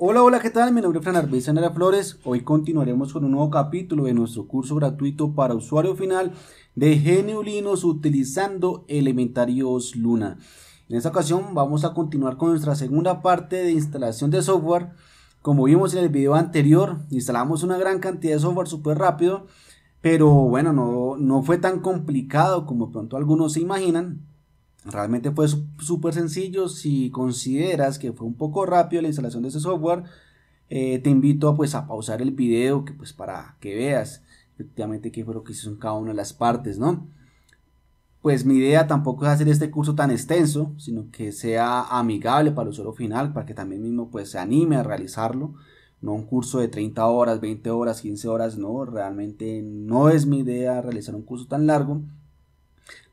Hola, hola, ¿qué tal? Mi nombre es Fran Arbeza Flores. Hoy continuaremos con un nuevo capítulo de nuestro curso gratuito para usuario final de GNU utilizando Elementarios Luna. En esta ocasión vamos a continuar con nuestra segunda parte de instalación de software. Como vimos en el video anterior, instalamos una gran cantidad de software súper rápido, pero bueno, no, no fue tan complicado como pronto algunos se imaginan. Realmente fue súper sencillo, si consideras que fue un poco rápido la instalación de ese software, eh, te invito a, pues, a pausar el video que, pues, para que veas efectivamente qué fue lo que hizo en cada una de las partes, ¿no? Pues mi idea tampoco es hacer este curso tan extenso, sino que sea amigable para el usuario final, para que también mismo pues, se anime a realizarlo. No un curso de 30 horas, 20 horas, 15 horas, no, realmente no es mi idea realizar un curso tan largo,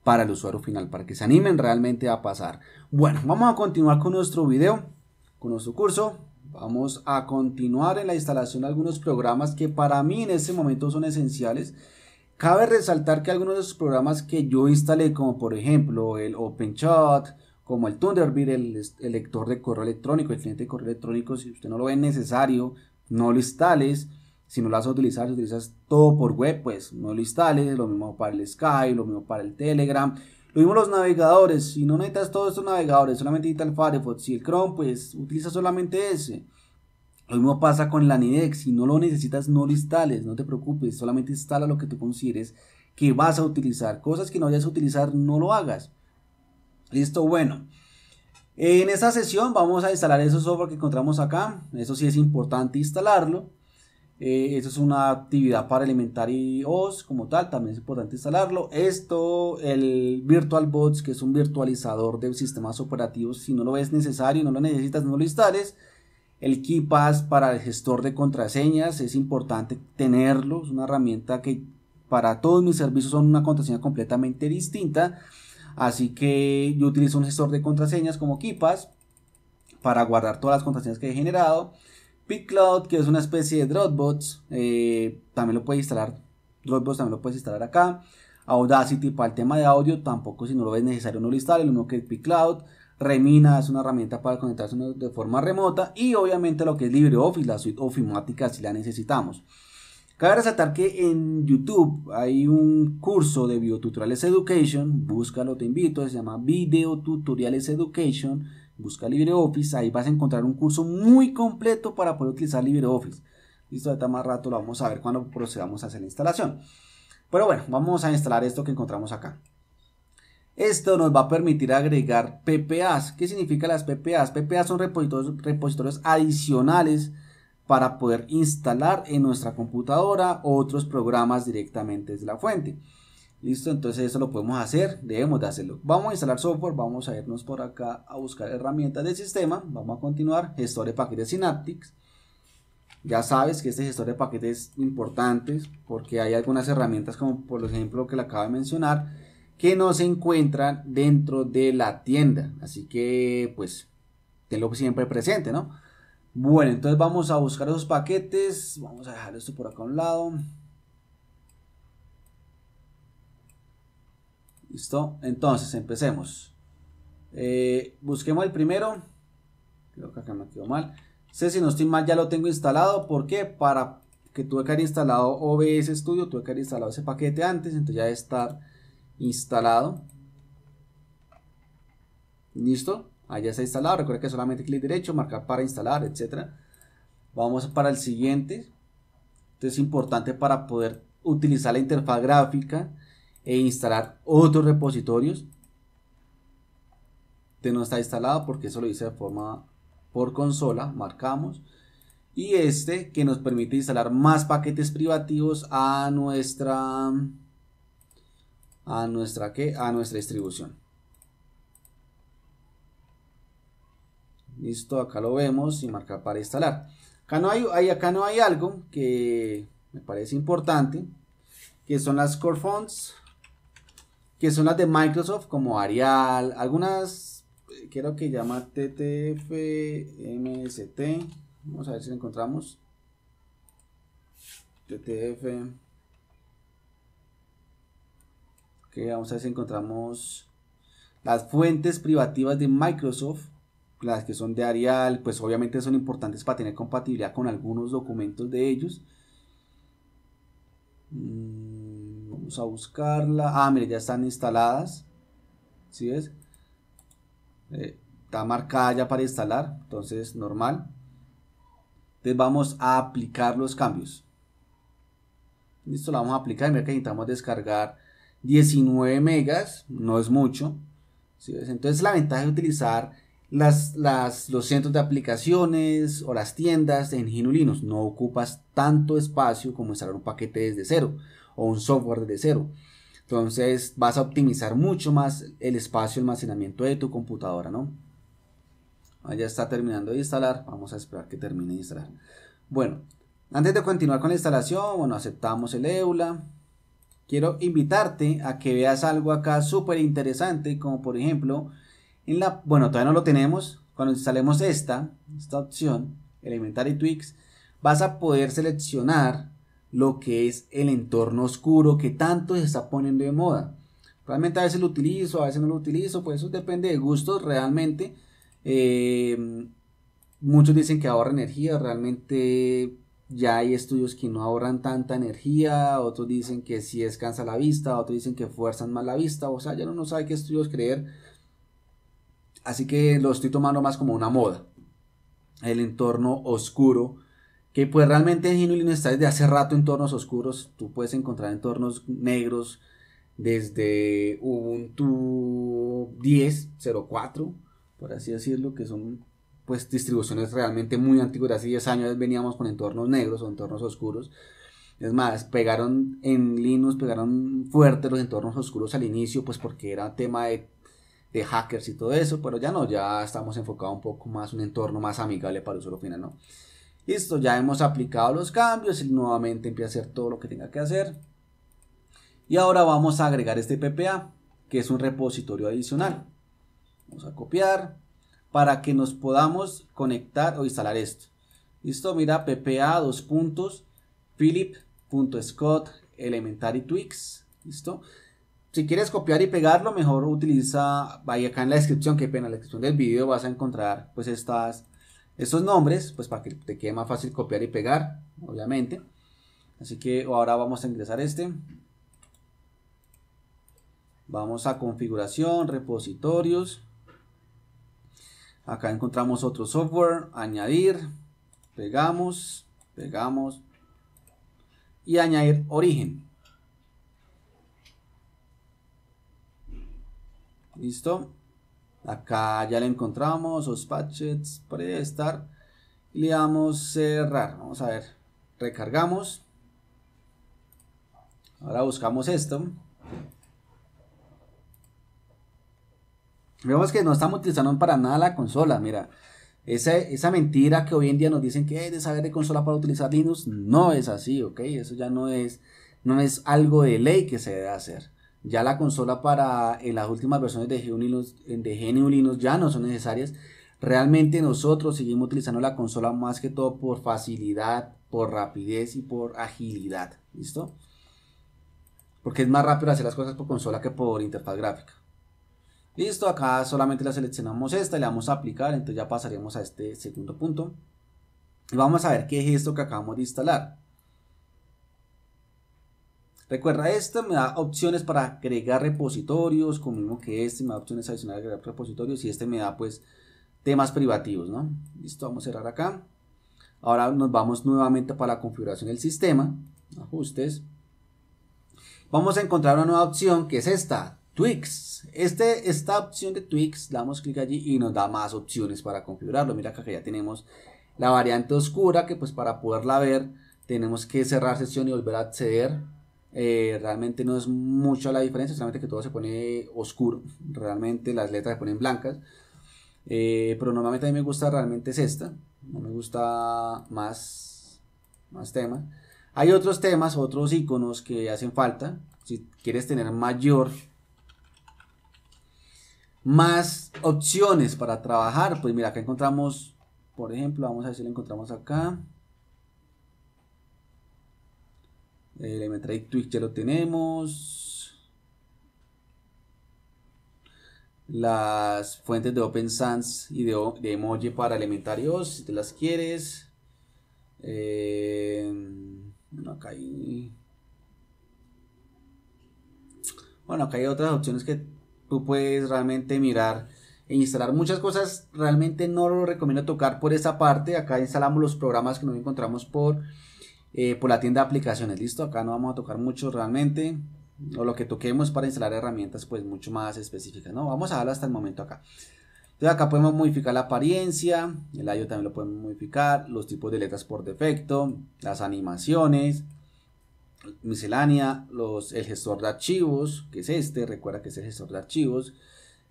para el usuario final, para que se animen realmente a pasar. Bueno, vamos a continuar con nuestro video, con nuestro curso. Vamos a continuar en la instalación de algunos programas que para mí en este momento son esenciales. Cabe resaltar que algunos de los programas que yo instalé, como por ejemplo el OpenShot, como el Thunderbird, el, el lector de correo electrónico, el cliente de correo electrónico, si usted no lo ve necesario, no lo instales. Si no lo vas a utilizar, si utilizas todo por web, pues no lo instales. Lo mismo para el Skype, lo mismo para el Telegram. Lo mismo los navegadores. Si no necesitas todos estos navegadores, solamente necesitas el Firefox y el Chrome, pues utiliza solamente ese. Lo mismo pasa con la NIDEX. Si no lo necesitas, no lo instales. No te preocupes. Solamente instala lo que tú consideres que vas a utilizar. Cosas que no vayas a utilizar, no lo hagas. Listo, bueno. En esta sesión vamos a instalar esos software que encontramos acá. Eso sí es importante instalarlo. Eh, eso es una actividad para alimentar iOS como tal, también es importante instalarlo. Esto, el VirtualBots, que es un virtualizador de sistemas operativos, si no lo ves necesario, no lo necesitas, no lo instales. El KeePass para el gestor de contraseñas, es importante tenerlo, es una herramienta que para todos mis servicios son una contraseña completamente distinta. Así que yo utilizo un gestor de contraseñas como KeePass para guardar todas las contraseñas que he generado. Cloud, que es una especie de Dropbox, eh, también lo puedes instalar. también lo puedes instalar acá. Audacity para el tema de audio, tampoco si no lo ves necesario no lo instales, lo que es Remina es una herramienta para conectarse de forma remota y obviamente lo que es LibreOffice, la suite ofimática si la necesitamos. Cabe resaltar que en YouTube hay un curso de Tutoriales Education, búscalo, te invito, se llama Video Tutoriales Education busca LibreOffice, ahí vas a encontrar un curso muy completo para poder utilizar LibreOffice. Listo, ahorita más rato lo vamos a ver cuando procedamos a hacer la instalación. Pero bueno, vamos a instalar esto que encontramos acá. Esto nos va a permitir agregar PPAs. ¿Qué significa las PPAs? PPAs son repositorios adicionales para poder instalar en nuestra computadora otros programas directamente desde la fuente. Listo, entonces eso lo podemos hacer, debemos de hacerlo. Vamos a instalar software, vamos a irnos por acá a buscar herramientas del sistema, vamos a continuar, gestor de paquetes Synaptics. Ya sabes que este gestor de paquetes es importante porque hay algunas herramientas como por ejemplo que le acabo de mencionar que no se encuentran dentro de la tienda. Así que pues tenlo siempre presente, ¿no? Bueno, entonces vamos a buscar esos paquetes, vamos a dejar esto por acá a un lado. ¿Listo? Entonces, empecemos. Eh, busquemos el primero. Creo que acá me quedó mal. Sé si no estoy mal, ya lo tengo instalado. ¿Por qué? Para que tuve que haber instalado OBS Studio, tuve que haber instalado ese paquete antes, entonces ya debe estar instalado. Listo, allá está instalado. Recuerda que solamente clic derecho, marcar para instalar, etcétera. Vamos para el siguiente. Esto es importante para poder utilizar la interfaz gráfica e instalar otros repositorios. Este no está instalado porque eso lo hice de forma por consola, marcamos. Y este que nos permite instalar más paquetes privativos a nuestra a nuestra a nuestra distribución. Listo, acá lo vemos y marcar para instalar. Acá no hay, hay, acá no hay algo que me parece importante, que son las core fonts que son las de Microsoft, como Arial, algunas, creo eh, que llama TTF, MST, vamos a ver si encontramos. TTF. Ok, vamos a ver si encontramos las fuentes privativas de Microsoft, las que son de Arial, pues obviamente son importantes para tener compatibilidad con algunos documentos de ellos. Mm, a buscarla. Ah, mire, ya están instaladas. ¿Sí ves? Eh, está marcada ya para instalar, entonces normal. Entonces vamos a aplicar los cambios. Listo, la vamos a aplicar. Mira que necesitamos descargar 19 megas, no es mucho. Entonces la ventaja de utilizar las, las, los centros de aplicaciones o las tiendas en GNU Linux. No ocupas tanto espacio como instalar un paquete desde cero o un software desde cero. Entonces vas a optimizar mucho más el espacio de almacenamiento de tu computadora, ¿no? ya está terminando de instalar, vamos a esperar que termine de instalar. Bueno, antes de continuar con la instalación, bueno, aceptamos el EULA. Quiero invitarte a que veas algo acá súper interesante, como por ejemplo, en la, bueno, todavía no lo tenemos, cuando instalemos esta, esta opción, Elementary Tweaks, vas a poder seleccionar lo que es el entorno oscuro que tanto se está poniendo de moda. Realmente a veces lo utilizo, a veces no lo utilizo, pues eso depende de gustos realmente. Eh, muchos dicen que ahorra energía, realmente ya hay estudios que no ahorran tanta energía, otros dicen que si descansa la vista, otros dicen que fuerzan más la vista, o sea, ya uno no sabe qué estudios creer. Así que lo estoy tomando más como una moda. El entorno oscuro que pues realmente en Linux está desde hace rato entornos oscuros, tú puedes encontrar entornos negros desde Ubuntu 10.04, por así decirlo, que son pues distribuciones realmente muy antiguas, hace 10 años veníamos con entornos negros o entornos oscuros. Es más, pegaron en Linux, pegaron fuerte los entornos oscuros al inicio, pues porque era tema de, hackers y todo eso, pero ya no, ya estamos enfocados un poco más, un entorno más amigable para el usuario final, ¿no? Listo, ya hemos aplicado los cambios y nuevamente empieza a hacer todo lo que tenga que hacer. Y ahora vamos a agregar este PPA, que es un repositorio adicional. Vamos a copiar para que nos podamos conectar o instalar esto. Listo, mira, PPA, dos puntos, philip.scott, elementary twix. Listo. Si quieres copiar y pegarlo, mejor utiliza, vaya acá en la descripción, que pena, en la descripción del video vas a encontrar pues estas estos nombres, pues para que te quede más fácil copiar y pegar, obviamente. Así que ahora vamos a ingresar este. Vamos a configuración, repositorios. Acá encontramos otro software, añadir, pegamos, pegamos y añadir origen. Listo. Acá ya le encontramos, los patches, estar Y le damos cerrar. Vamos a ver. Recargamos. Ahora buscamos esto. Vemos que no estamos utilizando para nada la consola. Mira, esa, esa mentira que hoy en día nos dicen que hay de saber de consola para utilizar Linux, no es así, ¿ok? Eso ya no es, no es algo de ley que se debe hacer. Ya la consola para en las últimas versiones de GNU Linux, ya no son necesarias. Realmente nosotros seguimos utilizando la consola más que todo por facilidad, por rapidez y por agilidad. ¿Listo? Porque es más rápido hacer las cosas por consola que por interfaz gráfica. Listo, acá solamente la seleccionamos esta y le vamos a aplicar. Entonces ya pasaríamos a este segundo punto. Y vamos a ver qué es esto que acabamos de instalar. Recuerda, esto me da opciones para agregar repositorios, como mismo que este me da opciones adicionales para agregar repositorios y este me da pues temas privativos, ¿no? Listo, vamos a cerrar acá. Ahora nos vamos nuevamente para la configuración del sistema, ajustes. Vamos a encontrar una nueva opción que es esta, Twix. Este, esta opción de Twix, damos clic allí y nos da más opciones para configurarlo. Mira acá que ya tenemos la variante oscura que pues para poderla ver tenemos que cerrar sesión y volver a acceder eh, realmente no es mucho la diferencia, solamente que todo se pone oscuro, realmente las letras se ponen blancas. Eh, pero normalmente a mí me gusta realmente es esta, no me gusta más, más temas. Hay otros temas, otros iconos que hacen falta. Si quieres tener mayor, más opciones para trabajar, pues mira, acá encontramos, por ejemplo, vamos a ver si lo encontramos acá. El eh, Elementary Twitch ya lo tenemos. Las fuentes de Open Sans y de, de emoji para elementarios, si te las quieres. Eh, bueno, acá Bueno, acá hay otras opciones que tú puedes realmente mirar e instalar muchas cosas. Realmente no lo recomiendo tocar por esa parte. Acá instalamos los programas que nos encontramos por eh, por la tienda de aplicaciones. Listo, acá no vamos a tocar mucho realmente. O lo que toquemos para instalar herramientas pues mucho más específicas. No, vamos a darlo hasta el momento acá. Entonces acá podemos modificar la apariencia, el IO también lo podemos modificar, los tipos de letras por defecto, las animaciones, miscelánea, los, el gestor de archivos, que es este, recuerda que es el gestor de archivos,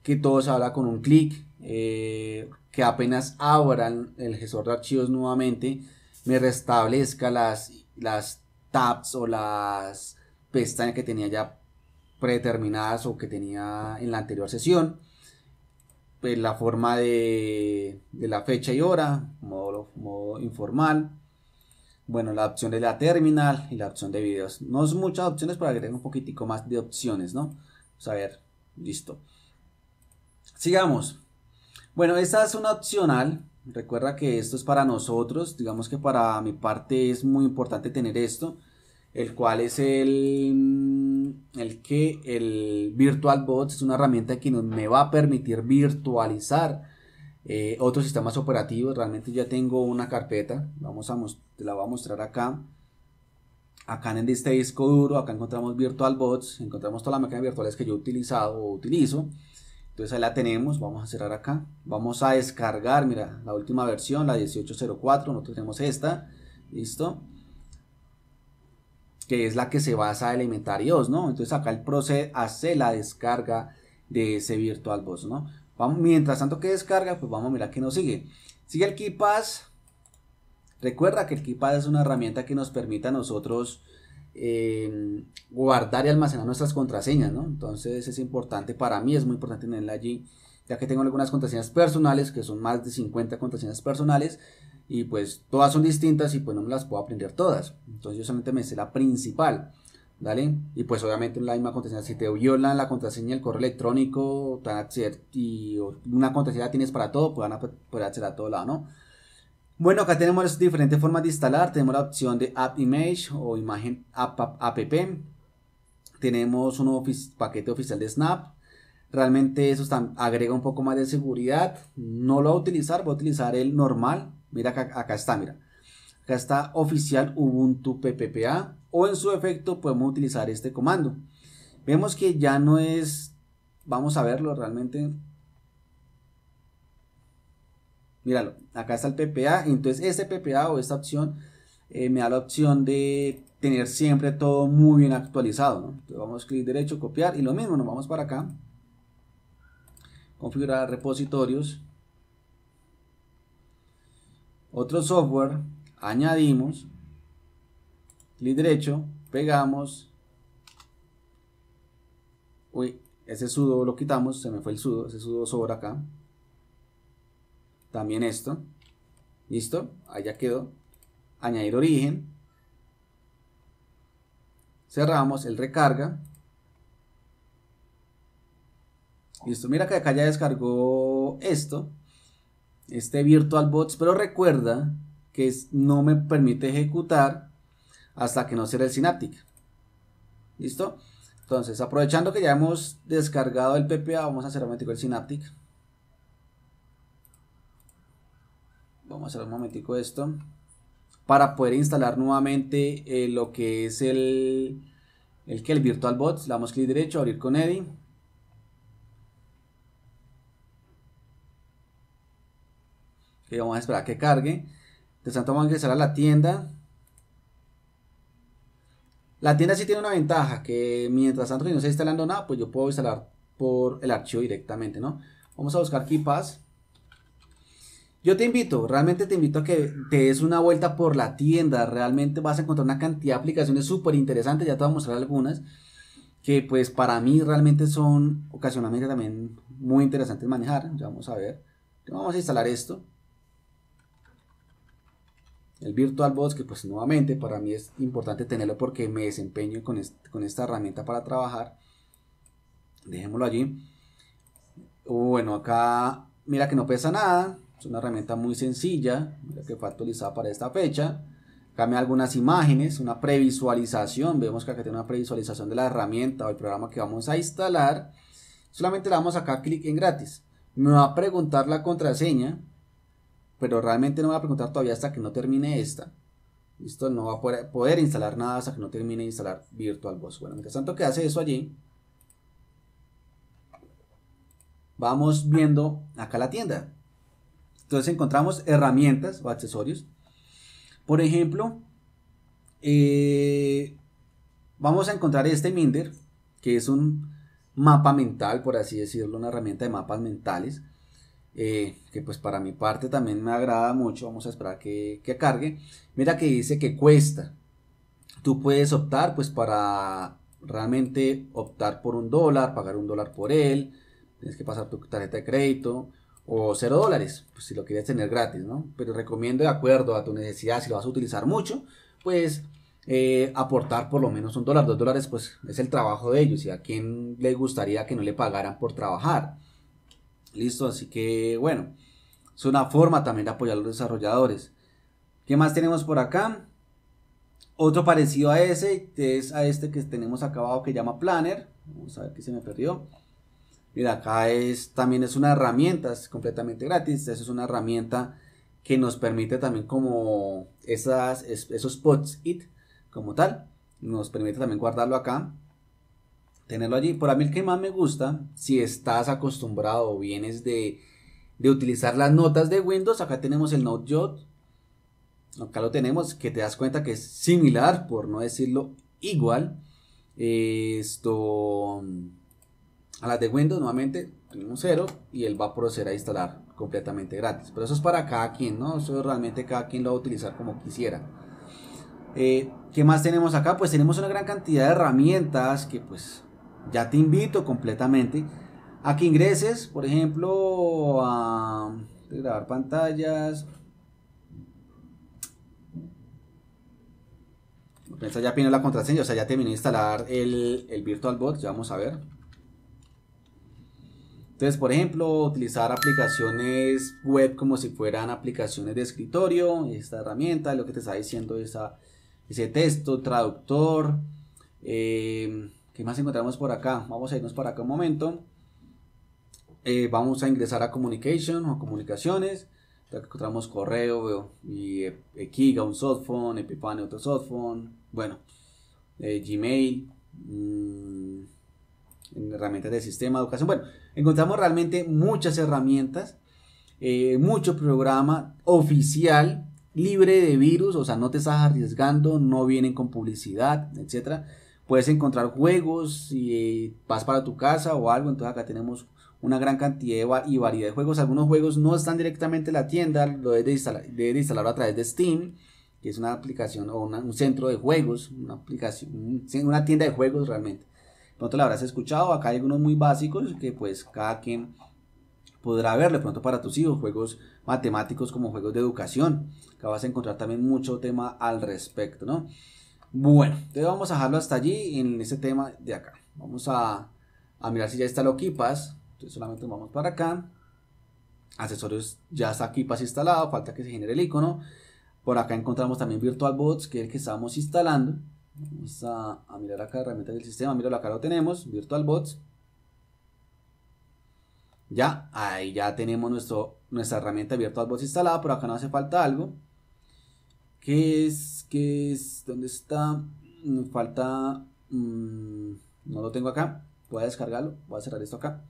que todo se habla con un clic, eh, que apenas abran el gestor de archivos nuevamente, me restablezca las, las tabs o las pestañas que tenía ya predeterminadas o que tenía en la anterior sesión. Pues, la forma de, la fecha y hora, modo, informal. Bueno, la opción de la terminal y la opción de videos. No es muchas opciones pero que un poquitico más de opciones, ¿no? Vamos pues, a ver, listo. Sigamos. Bueno, esta es una opcional Recuerda que esto es para nosotros, digamos que para mi parte es muy importante tener esto, el cual es el, mm, el que el bots es una herramienta que nos, me va a permitir virtualizar eh, otros sistemas operativos. Realmente ya tengo una carpeta, vamos a te la voy a mostrar acá. Acá en este disco duro, acá encontramos Virtual Bots, encontramos todas las máquinas virtuales que yo he utilizado o utilizo. Entonces ahí la tenemos, vamos a cerrar acá. Vamos a descargar, mira, la última versión, la 1804, nosotros tenemos esta, ¿listo? Que es la que se basa en inventario ¿no? Entonces acá el proced hace la descarga de ese virtual VirtualBox, ¿no? Vamos, mientras tanto que descarga, pues vamos a mirar qué nos sigue. Sigue el KeePass. Recuerda que el KeePass es una herramienta que nos permite a nosotros guardar y almacenar nuestras contraseñas, ¿no? Entonces es importante, para mí es muy importante tenerla allí, ya que tengo algunas contraseñas personales, que son más de 50 contraseñas personales, y pues todas son distintas y pues no me las puedo aprender todas. Entonces yo solamente me sé la principal, ¿vale? Y pues obviamente la misma contraseña, si te violan la contraseña, el correo electrónico, y una contraseña tienes para todo, pues van a poder acceder a todo lado, ¿no? Bueno, acá tenemos las diferentes formas de instalar. Tenemos la opción de App Image o imagen app, app. Tenemos un paquete oficial de Snap. Realmente eso agrega un poco más de seguridad. No lo voy a utilizar, voy a utilizar el normal. Mira, acá, acá está, mira. Acá está oficial Ubuntu PPPA. O en su efecto podemos utilizar este comando. Vemos que ya no es, vamos a verlo realmente, Míralo, acá está el PPA. Entonces este PPA o esta opción eh, me da la opción de tener siempre todo muy bien actualizado. Entonces vamos a clic derecho, copiar y lo mismo, nos vamos para acá. Configurar repositorios. Otro software, añadimos, clic derecho, pegamos. Uy, ese sudo lo quitamos, se me fue el sudo, ese sudo sobra acá también esto. ¿Listo? Allá quedó. Añadir origen. Cerramos el recarga. Listo, mira que acá ya descargó esto. Este VirtualBox, pero recuerda que no me permite ejecutar hasta que no sea el Synaptic. ¿Listo? Entonces, aprovechando que ya hemos descargado el PPA, vamos a cerrar el Synaptic. vamos a hacer un momentico esto, para poder instalar nuevamente eh, lo que es el, el que el VirtualBot, le damos clic derecho, abrir con Eddy. vamos a esperar que cargue. De tanto vamos a ingresar a la tienda. La tienda sí tiene una ventaja, que mientras Android no se está instalando nada, pues yo puedo instalar por el archivo directamente, ¿no? Vamos a buscar KeePass. Yo te invito, realmente te invito a que te des una vuelta por la tienda. Realmente vas a encontrar una cantidad de aplicaciones súper interesantes. Ya te voy a mostrar algunas que pues para mí realmente son ocasionalmente también muy interesantes manejar. Ya vamos a ver. Vamos a instalar esto. El VirtualBox, que pues nuevamente para mí es importante tenerlo porque me desempeño con esta herramienta para trabajar. Dejémoslo allí. Bueno, acá mira que no pesa nada. Es una herramienta muy sencilla, que fue actualizada para esta fecha. Cambia algunas imágenes, una previsualización. Vemos que acá tiene una previsualización de la herramienta o el programa que vamos a instalar. Solamente le damos acá clic en gratis. Me va a preguntar la contraseña, pero realmente no me va a preguntar todavía hasta que no termine esta. Listo, no va a poder, instalar nada hasta que no termine de instalar VirtualBox. Bueno, mientras tanto que hace eso allí, vamos viendo acá la tienda. Entonces encontramos herramientas o accesorios. Por ejemplo, eh, vamos a encontrar este Minder, que es un mapa mental, por así decirlo, una herramienta de mapas mentales, eh, que pues para mi parte también me agrada mucho, vamos a esperar que, que cargue. Mira que dice que cuesta. Tú puedes optar pues para realmente optar por un dólar, pagar un dólar por él, tienes que pasar tu tarjeta de crédito, o 0 dólares, pues si lo quieres tener gratis, ¿no? Pero recomiendo de acuerdo a tu necesidad, si lo vas a utilizar mucho, pues eh, aportar por lo menos un dólar, dos dólares, pues es el trabajo de ellos y a quién le gustaría que no le pagaran por trabajar. Listo, así que bueno, es una forma también de apoyar a los desarrolladores. ¿Qué más tenemos por acá? Otro parecido a ese es a este que tenemos acabado que llama Planner. Vamos a ver que se me perdió. Mira, acá es, también es una herramienta, es completamente gratis. esa es una herramienta que nos permite también como esas, esos spots it como tal. Nos permite también guardarlo acá. Tenerlo allí. Por a mí el que más me gusta, si estás acostumbrado o vienes de, de utilizar las notas de Windows, acá tenemos el NoteJot. Acá lo tenemos, que te das cuenta que es similar, por no decirlo igual. Esto a las de Windows nuevamente tenemos cero y él va a proceder a instalar completamente gratis. Pero eso es para cada quien, ¿no? Eso realmente cada quien lo va a utilizar como quisiera. Eh, ¿Qué más tenemos acá? Pues tenemos una gran cantidad de herramientas que pues ya te invito completamente a que ingreses, por ejemplo, a grabar pantallas. ya pino la contraseña, o sea, ya terminé de instalar el, el bot ya vamos a ver. Entonces, por ejemplo, utilizar aplicaciones web como si fueran aplicaciones de escritorio, esta herramienta, lo que te está diciendo esa, ese texto, traductor. Eh, ¿Qué más encontramos por acá? Vamos a irnos para acá un momento. Eh, vamos a ingresar a communication o comunicaciones. Acá encontramos correo y eh, Kiga, un softphone, Epipane, otro softphone. Bueno, Gmail. Mm, en herramientas del sistema de educación. Bueno, encontramos realmente muchas herramientas, eh, mucho programa oficial, libre de virus, o sea, no te estás arriesgando, no vienen con publicidad, etcétera. Puedes encontrar juegos, y eh, vas para tu casa o algo, entonces acá tenemos una gran cantidad y variedad de juegos. Algunos juegos no están directamente en la tienda, lo debes de instalar, de a través de Steam, que es una aplicación o un centro de juegos, una aplicación, una tienda de juegos realmente te lo habrás escuchado, acá hay algunos muy básicos que pues cada quien podrá verle pronto para tus hijos, juegos matemáticos como juegos de educación, acá vas a encontrar también mucho tema al respecto, ¿no? Bueno, entonces vamos a dejarlo hasta allí en este tema de acá. Vamos a, mirar si ya está lo Kipas. Entonces solamente vamos para acá. Accesorios ya está Kipas instalado, falta que se genere el icono. Por acá encontramos también Bots, que es el que estamos instalando. Vamos a, mirar acá herramienta del sistema. Míralo, acá lo tenemos, VirtualBots. Ya, ahí ya tenemos nuestro, nuestra herramienta VirtualBots instalada, pero acá no hace falta algo. ¿Qué es? ¿Qué es? ¿Dónde está? me mm, Falta... Mm, no lo tengo acá. Voy a descargarlo. Voy a cerrar esto acá.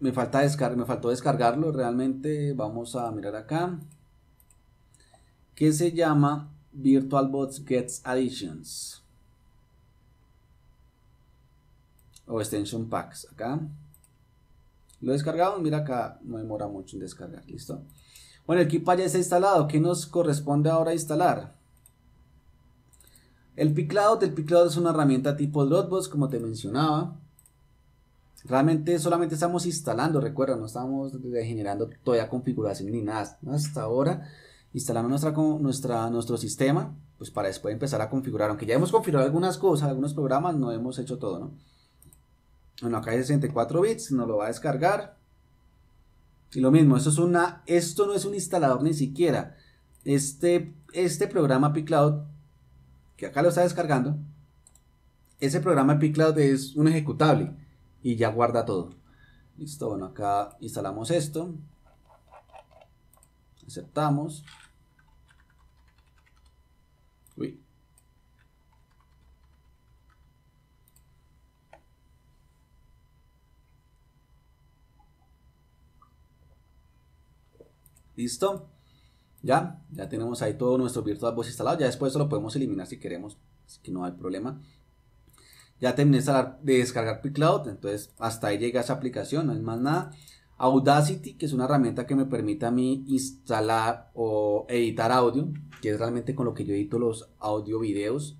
Me, falta descar me faltó descargarlo. Realmente vamos a mirar acá. ¿qué se llama VirtualBots Gets Additions o Extension Packs acá lo descargamos, mira acá no demora mucho en descargar, listo bueno, el Kipa ya está instalado, ¿qué nos corresponde ahora instalar? El Picloud, el Picloud es una herramienta tipo Dropbox como te mencionaba Realmente solamente estamos instalando, recuerda, no estamos generando todavía configuración ni nada. Hasta ahora instalando nuestra, nuestro sistema, pues para después empezar a configurar, aunque ya hemos configurado algunas cosas, algunos programas, no hemos hecho todo, ¿no? Bueno, acá hay 64 bits, nos lo va a descargar. Y lo mismo, esto, es una, esto no es un instalador ni siquiera. Este, este programa Picloud que acá lo está descargando, ese programa Picloud es un ejecutable y ya guarda todo. Listo, bueno, acá instalamos esto. Aceptamos. Listo. Ya, ya tenemos ahí todo nuestro Virtual instalado. Ya después lo podemos eliminar si queremos. Así que no hay problema. Ya terminé de descargar PiCloud. Entonces hasta ahí llega esa aplicación. No hay más nada. Audacity, que es una herramienta que me permite a mí instalar o editar audio, que es realmente con lo que yo edito los audio videos.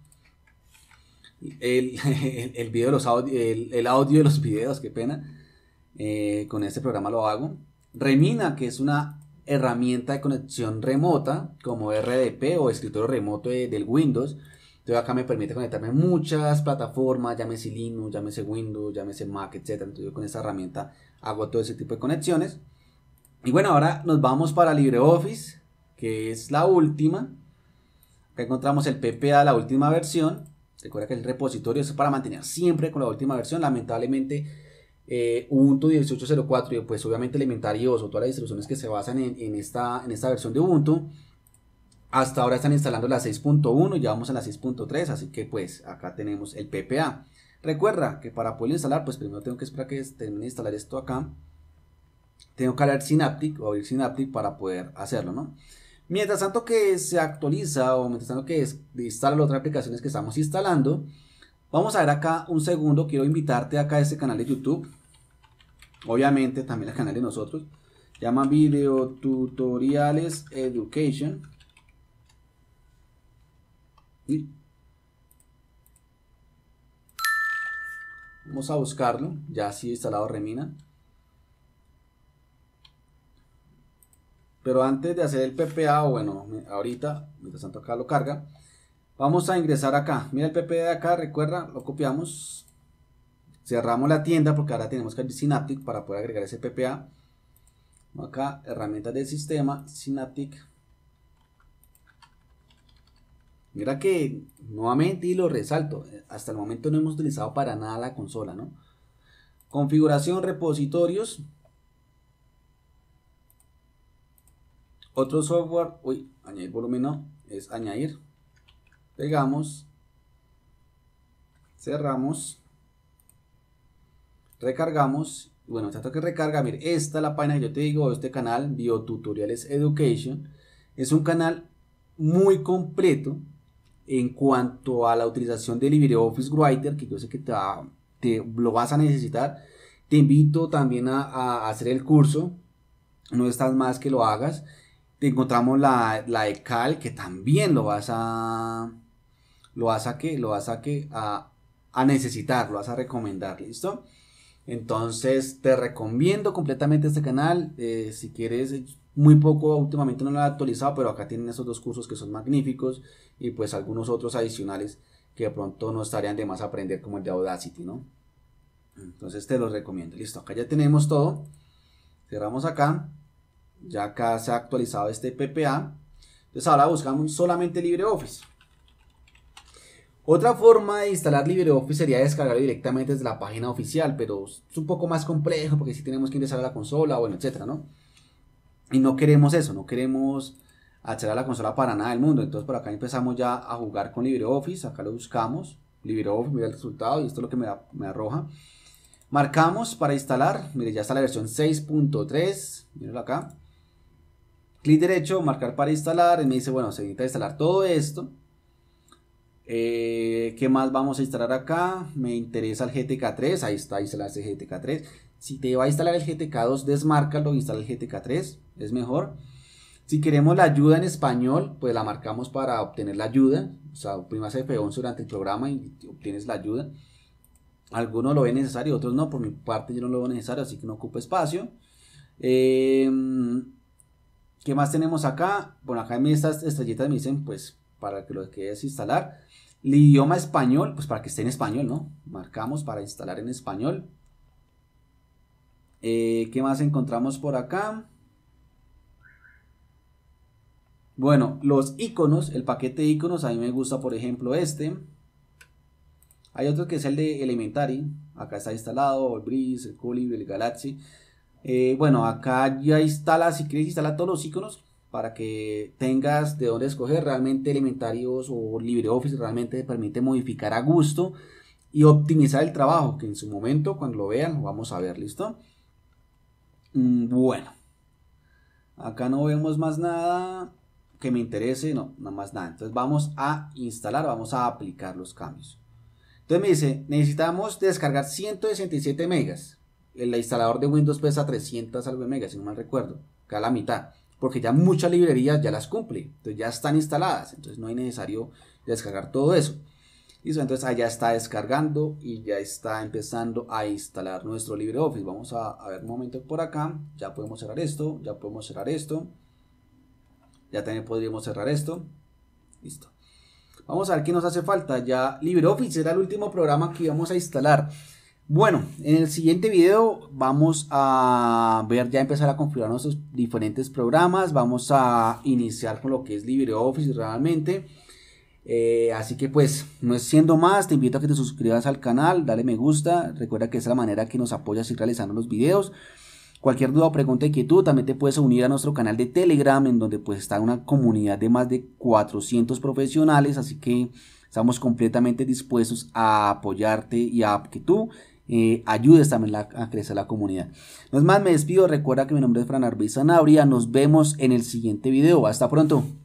El, video de los audio, el, audio de los videos, qué pena. Eh, con este programa lo hago. Remina, que es una herramienta de conexión remota, como RDP o escritorio remoto del Windows. Entonces acá me permite conectarme a muchas plataformas, llámese Linux, llámese Windows, llámese Mac, etc. Entonces yo con esta herramienta hago todo ese tipo de conexiones. Y bueno, ahora nos vamos para LibreOffice, que es la última. Acá encontramos el PPA, la última versión. Recuerda que el repositorio es para mantener siempre con la última versión. Lamentablemente, eh, Ubuntu 18.04 y pues obviamente elementarios o todas las distribuciones que se basan en, esta, en esta versión de Ubuntu. Hasta ahora están instalando la 6.1, ya vamos a la 6.3, así que pues acá tenemos el PPA. Recuerda que para poder instalar, pues primero tengo que esperar que termine de instalar esto acá. Tengo que hablar Synaptic o abrir Synaptic para poder hacerlo, ¿no? Mientras tanto que se actualiza o mientras tanto que instala las otras aplicaciones que estamos instalando, vamos a ver acá un segundo. Quiero invitarte acá a este canal de YouTube. Obviamente también el canal de nosotros. Llama Video Tutoriales Education. Vamos a buscarlo, ya así instalado Remina. Pero antes de hacer el PPA, bueno, ahorita, mientras tanto acá lo carga, vamos a ingresar acá. Mira el PPA de acá, recuerda, lo copiamos. Cerramos la tienda porque ahora tenemos que abrir Synaptic para poder agregar ese PPA. Acá, herramientas del sistema, Synaptic Mira que nuevamente y lo resalto, eh, hasta el momento no hemos utilizado para nada la consola, ¿no? Configuración, repositorios. Otro software, uy, añadir volumen no, es añadir. Pegamos. Cerramos. Recargamos. Bueno, tanto que recarga, mire, esta es la página que yo te digo, este canal, Biotutoriales Education. Es un canal muy completo en cuanto a la utilización de LibreOffice Writer, que yo sé que lo vas a necesitar, te invito también a, hacer el curso. No estás más que lo hagas. Te encontramos la, la de que también lo vas a. Lo que, lo vas a que a, a necesitar, lo vas a recomendar, ¿listo? Entonces te recomiendo completamente este canal. Eh, si quieres, eh, muy poco últimamente no lo he actualizado, pero acá tienen esos dos cursos que son magníficos y pues algunos otros adicionales que de pronto no estarían de más aprender como el de Audacity, ¿no? Entonces te los recomiendo. Listo, acá ya tenemos todo. Cerramos acá. Ya acá se ha actualizado este PPA. Entonces ahora buscamos solamente LibreOffice. Otra forma de instalar LibreOffice sería descargarlo directamente desde la página oficial, pero es un poco más complejo porque si tenemos que ingresar a la consola, bueno, etcétera, ¿no? Y no queremos eso, no queremos acceder a la consola para nada del mundo. Entonces por acá empezamos ya a jugar con LibreOffice, acá lo buscamos, LibreOffice, mira el resultado y esto es lo que me, me arroja. Marcamos para instalar, mire ya está la versión 6.3, mírenlo acá. Clic derecho, marcar para instalar, y me dice, bueno, se necesita instalar todo esto eh, ¿Qué más vamos a instalar acá? Me interesa el GTK3. Ahí está, la la GTK3. Si te va a instalar el GTK2, desmárcalo, instala el GTK3. Es mejor. Si queremos la ayuda en español, pues la marcamos para obtener la ayuda. O sea, oprimas F11 durante el programa y obtienes la ayuda. Algunos lo ven necesario, otros no. Por mi parte yo no lo veo necesario, así que no ocupa espacio. Em, ¿Qué más tenemos acá? Bueno, acá en estas estrellitas me dicen, pues, para que lo quieras instalar. El idioma español, pues para que esté en español, ¿no? Marcamos para instalar en español. Eh, ¿Qué más encontramos por acá? Bueno, los iconos, el paquete de iconos, a mí me gusta, por ejemplo, este. Hay otro que es el de Elementary. Acá está instalado el Breeze, el Colibri, el Galaxy. Eh, bueno, acá ya instala, si quieres instalar todos los iconos, para que tengas de dónde escoger. Realmente Elementarios o LibreOffice realmente te permite modificar a gusto y optimizar el trabajo, que en su momento, cuando lo vean, vamos a ver, ¿listo? Mm, bueno, acá no vemos más nada que me interese, no, nada más nada. Entonces vamos a instalar, vamos a aplicar los cambios. Entonces me dice, necesitamos descargar 167 megas. El instalador de Windows pesa 300 algo megas, si no mal recuerdo, acá la mitad porque ya muchas librerías ya las cumple, entonces ya están instaladas, entonces no hay necesario descargar todo eso. Listo, entonces ya está descargando y ya está empezando a instalar nuestro LibreOffice. Vamos a, a ver un momento por acá. Ya podemos cerrar esto, ya podemos cerrar esto. Ya también podríamos cerrar esto. Listo. Vamos a ver qué nos hace falta. Ya LibreOffice era el último programa que íbamos a instalar. Bueno, en el siguiente video vamos a ver ya empezar a configurar nuestros diferentes programas. Vamos a iniciar con lo que es LibreOffice realmente. Eh, así que pues, no es siendo más, te invito a que te suscribas al canal, dale me gusta. Recuerda que es la manera que nos apoyas y realizando los videos. Cualquier duda o pregunta, tú también te puedes unir a nuestro canal de Telegram, en donde pues está una comunidad de más de 400 profesionales, así que estamos completamente dispuestos a apoyarte y a que tú eh, ayudes también a crecer la comunidad. No es más, me despido. Recuerda que mi nombre es Fran Arbiz Nos vemos en el siguiente video. Hasta pronto.